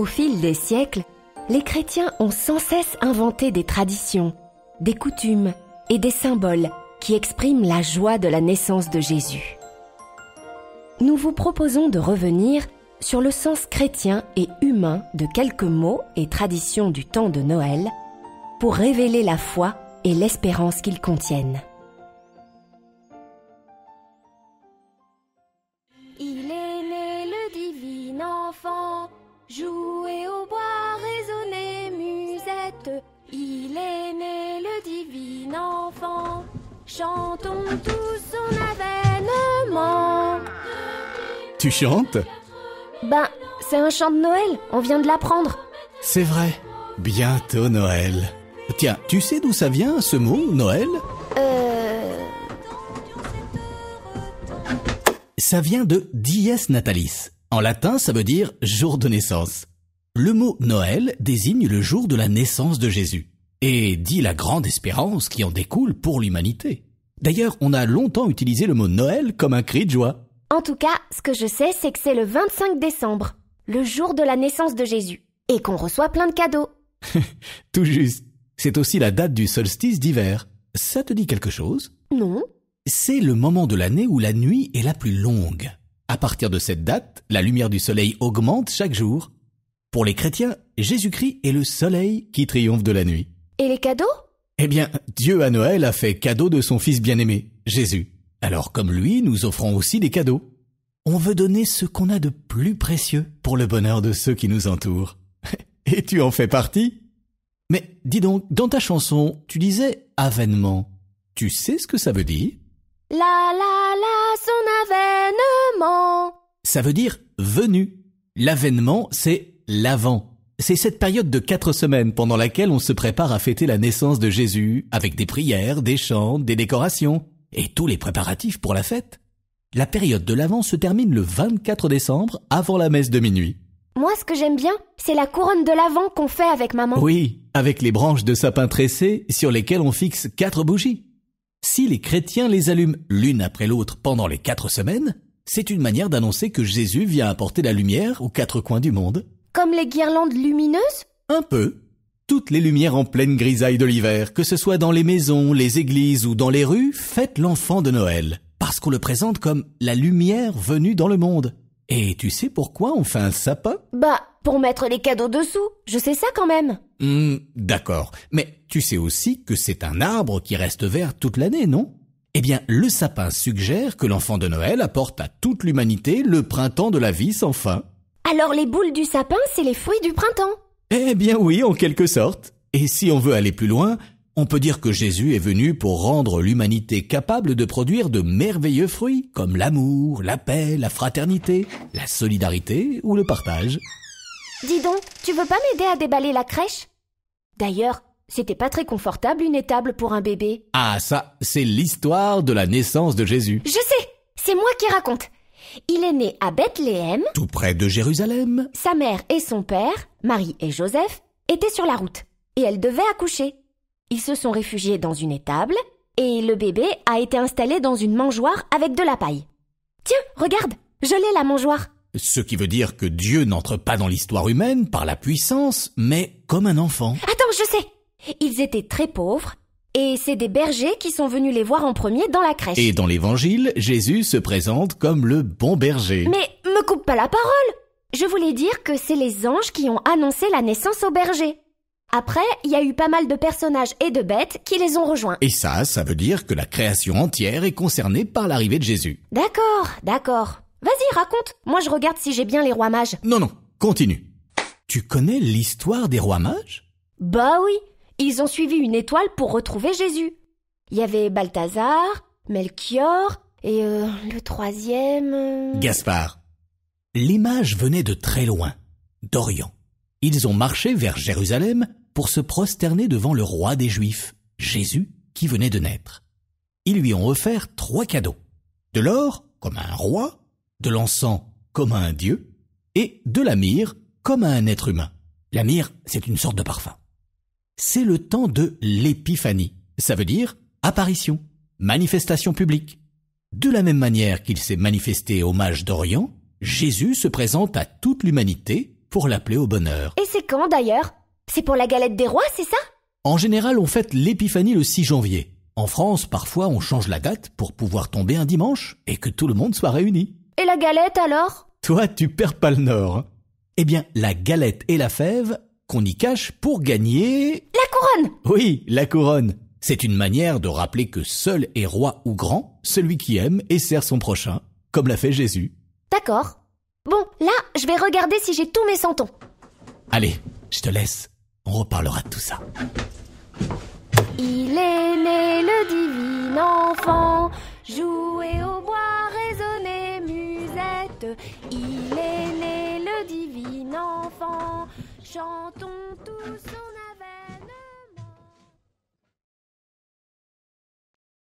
Au fil des siècles, les chrétiens ont sans cesse inventé des traditions, des coutumes et des symboles qui expriment la joie de la naissance de Jésus. Nous vous proposons de revenir sur le sens chrétien et humain de quelques mots et traditions du temps de Noël pour révéler la foi et l'espérance qu'ils contiennent. Chantons Tu chantes Ben, c'est un chant de Noël, on vient de l'apprendre. C'est vrai, bientôt Noël. Tiens, tu sais d'où ça vient ce mot, Noël Euh. Ça vient de dies natalis. En latin, ça veut dire jour de naissance. Le mot Noël désigne le jour de la naissance de Jésus et dit la grande espérance qui en découle pour l'humanité. D'ailleurs, on a longtemps utilisé le mot Noël comme un cri de joie. En tout cas, ce que je sais, c'est que c'est le 25 décembre, le jour de la naissance de Jésus, et qu'on reçoit plein de cadeaux. tout juste. C'est aussi la date du solstice d'hiver. Ça te dit quelque chose Non. C'est le moment de l'année où la nuit est la plus longue. À partir de cette date, la lumière du soleil augmente chaque jour. Pour les chrétiens, Jésus-Christ est le soleil qui triomphe de la nuit. Et les cadeaux eh bien, Dieu à Noël a fait cadeau de son Fils bien-aimé, Jésus. Alors comme lui, nous offrons aussi des cadeaux. On veut donner ce qu'on a de plus précieux pour le bonheur de ceux qui nous entourent. Et tu en fais partie Mais dis donc, dans ta chanson, tu disais avènement. Tu sais ce que ça veut dire La la la, son avènement. Ça veut dire venu. L'avènement, c'est l'avant. C'est cette période de quatre semaines pendant laquelle on se prépare à fêter la naissance de Jésus avec des prières, des chants, des décorations et tous les préparatifs pour la fête. La période de l'Avent se termine le 24 décembre avant la messe de minuit. Moi, ce que j'aime bien, c'est la couronne de l'Avent qu'on fait avec maman. Oui, avec les branches de sapin tressées sur lesquelles on fixe quatre bougies. Si les chrétiens les allument l'une après l'autre pendant les quatre semaines, c'est une manière d'annoncer que Jésus vient apporter la lumière aux quatre coins du monde. Comme les guirlandes lumineuses Un peu. Toutes les lumières en pleine grisaille de l'hiver, que ce soit dans les maisons, les églises ou dans les rues, fêtent l'enfant de Noël, parce qu'on le présente comme la lumière venue dans le monde. Et tu sais pourquoi on fait un sapin Bah, pour mettre les cadeaux dessous, je sais ça quand même. Hmm, d'accord. Mais tu sais aussi que c'est un arbre qui reste vert toute l'année, non Eh bien, le sapin suggère que l'enfant de Noël apporte à toute l'humanité le printemps de la vie sans fin. Alors les boules du sapin, c'est les fruits du printemps Eh bien oui, en quelque sorte. Et si on veut aller plus loin, on peut dire que Jésus est venu pour rendre l'humanité capable de produire de merveilleux fruits, comme l'amour, la paix, la fraternité, la solidarité ou le partage. Dis donc, tu veux pas m'aider à déballer la crèche D'ailleurs, c'était pas très confortable une étable pour un bébé. Ah ça, c'est l'histoire de la naissance de Jésus. Je sais, c'est moi qui raconte. Il est né à Bethléem, tout près de Jérusalem. Sa mère et son père, Marie et Joseph, étaient sur la route et elles devaient accoucher. Ils se sont réfugiés dans une étable et le bébé a été installé dans une mangeoire avec de la paille. Tiens, regarde, je l'ai la mangeoire. Ce qui veut dire que Dieu n'entre pas dans l'histoire humaine par la puissance, mais comme un enfant. Attends, je sais. Ils étaient très pauvres et c'est des bergers qui sont venus les voir en premier dans la crèche. Et dans l'évangile, Jésus se présente comme le bon berger. Mais me coupe pas la parole Je voulais dire que c'est les anges qui ont annoncé la naissance aux bergers. Après, il y a eu pas mal de personnages et de bêtes qui les ont rejoints. Et ça, ça veut dire que la création entière est concernée par l'arrivée de Jésus. D'accord, d'accord. Vas-y, raconte. Moi, je regarde si j'ai bien les rois mages. Non, non, continue. Tu connais l'histoire des rois mages Bah oui. Ils ont suivi une étoile pour retrouver Jésus. Il y avait Balthazar, Melchior et euh, le troisième... Euh, Gaspard. L'image venait de très loin, d'Orient. Ils ont marché vers Jérusalem pour se prosterner devant le roi des Juifs, Jésus, qui venait de naître. Ils lui ont offert trois cadeaux. De l'or, comme un roi, de l'encens, comme un dieu, et de la myrrhe, comme un être humain. La myrrhe, c'est une sorte de parfum c'est le temps de l'épiphanie. Ça veut dire apparition, manifestation publique. De la même manière qu'il s'est manifesté au mage d'Orient, Jésus se présente à toute l'humanité pour l'appeler au bonheur. Et c'est quand d'ailleurs C'est pour la galette des rois, c'est ça En général, on fête l'épiphanie le 6 janvier. En France, parfois, on change la date pour pouvoir tomber un dimanche et que tout le monde soit réuni. Et la galette alors Toi, tu perds pas le nord. Eh bien, la galette et la fève qu'on y cache pour gagner... La couronne Oui, la couronne. C'est une manière de rappeler que seul est roi ou grand celui qui aime et sert son prochain, comme l'a fait Jésus. D'accord. Bon, là, je vais regarder si j'ai tous mes centons. Allez, je te laisse. On reparlera de tout ça. Il est né le divin enfant, jouer au bois, raisonner musette. Il est né divine enfant, chantons tous